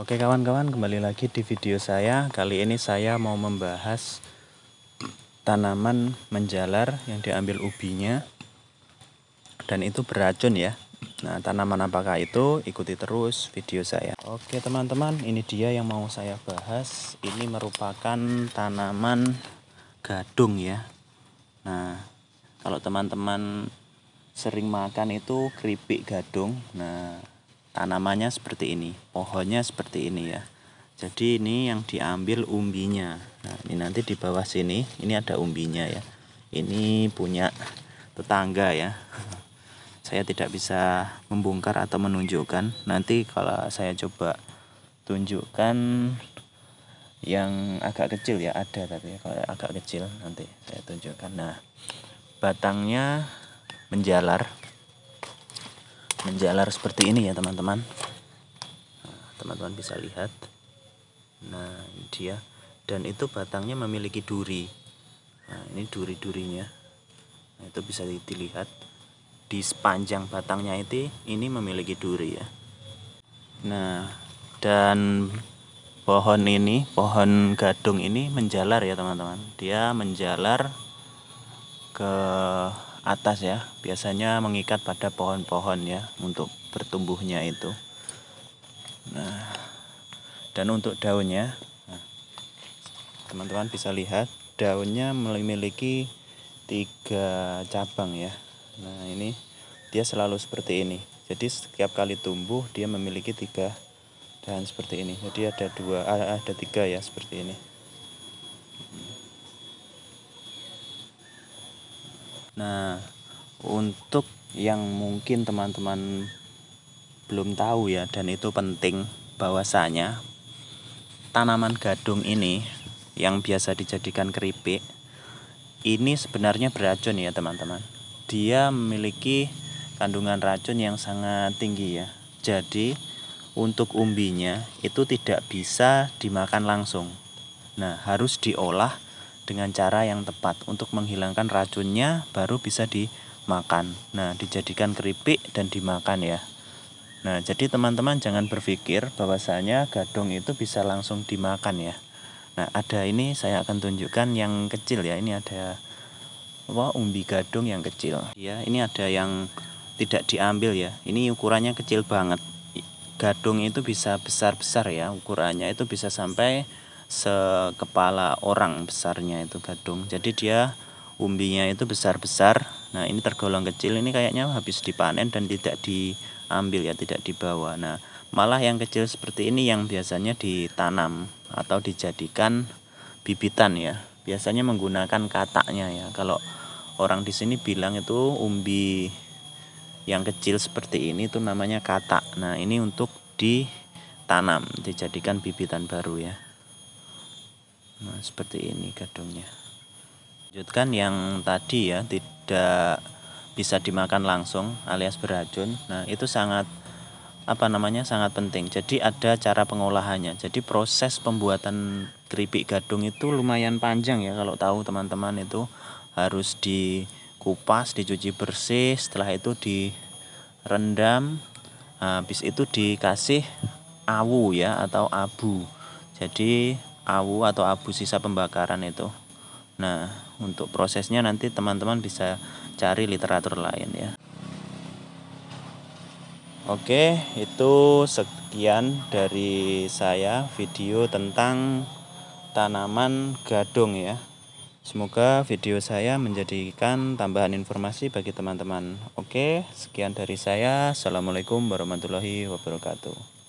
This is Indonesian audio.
Oke kawan-kawan kembali lagi di video saya Kali ini saya mau membahas tanaman menjalar yang diambil ubinya Dan itu beracun ya Nah tanaman apakah itu ikuti terus video saya Oke teman-teman ini dia yang mau saya bahas Ini merupakan tanaman gadung ya Nah kalau teman-teman sering makan itu keripik gadung Nah tanamannya seperti ini pohonnya seperti ini ya jadi ini yang diambil umbinya nah ini nanti di bawah sini ini ada umbinya ya ini punya tetangga ya saya tidak bisa membongkar atau menunjukkan nanti kalau saya coba tunjukkan yang agak kecil ya ada tapi ya, kalau agak kecil nanti saya tunjukkan nah batangnya menjalar menjalar seperti ini ya teman-teman nah, teman-teman bisa lihat nah dia dan itu batangnya memiliki duri nah ini duri-durinya nah, itu bisa dilihat di sepanjang batangnya itu ini memiliki duri ya nah dan pohon ini pohon gadung ini menjalar ya teman-teman dia menjalar ke atas ya biasanya mengikat pada pohon-pohon ya untuk bertumbuhnya itu nah dan untuk daunnya nah, teman-teman nah, bisa lihat daunnya memiliki tiga cabang ya nah ini dia selalu seperti ini jadi setiap kali tumbuh dia memiliki tiga dan seperti ini jadi ada dua ada tiga ya seperti ini Nah, untuk yang mungkin teman-teman belum tahu ya dan itu penting bahwasanya tanaman gadung ini yang biasa dijadikan keripik ini sebenarnya beracun ya teman-teman. Dia memiliki kandungan racun yang sangat tinggi ya. Jadi untuk umbinya itu tidak bisa dimakan langsung. Nah, harus diolah dengan cara yang tepat untuk menghilangkan racunnya baru bisa dimakan. Nah, dijadikan keripik dan dimakan ya. Nah, jadi teman-teman jangan berpikir bahwasanya gadung itu bisa langsung dimakan ya. Nah, ada ini saya akan tunjukkan yang kecil ya. Ini ada wah umbi gadung yang kecil. Ya, ini ada yang tidak diambil ya. Ini ukurannya kecil banget. Gadung itu bisa besar-besar ya ukurannya itu bisa sampai sekepala orang besarnya itu gadung jadi dia umbinya itu besar-besar nah ini tergolong kecil ini kayaknya habis dipanen dan tidak diambil ya tidak dibawa nah malah yang kecil seperti ini yang biasanya ditanam atau dijadikan bibitan ya biasanya menggunakan kataknya ya kalau orang di sini bilang itu umbi yang kecil seperti ini itu namanya katak nah ini untuk ditanam dijadikan bibitan baru ya nah, seperti ini gadungnya lanjutkan yang tadi ya tidak bisa dimakan langsung alias beracun nah itu sangat apa namanya sangat penting jadi ada cara pengolahannya jadi proses pembuatan keripik gadung itu lumayan panjang ya kalau tahu teman-teman itu harus dikupas dicuci bersih setelah itu direndam habis itu dikasih awu ya atau abu jadi awu atau abu sisa pembakaran itu. Nah, untuk prosesnya nanti teman-teman bisa cari literatur lain ya. Oke, itu sekian dari saya video tentang tanaman gadung ya. Semoga video saya menjadikan tambahan informasi bagi teman-teman. Oke, sekian dari saya. Assalamualaikum warahmatullahi wabarakatuh.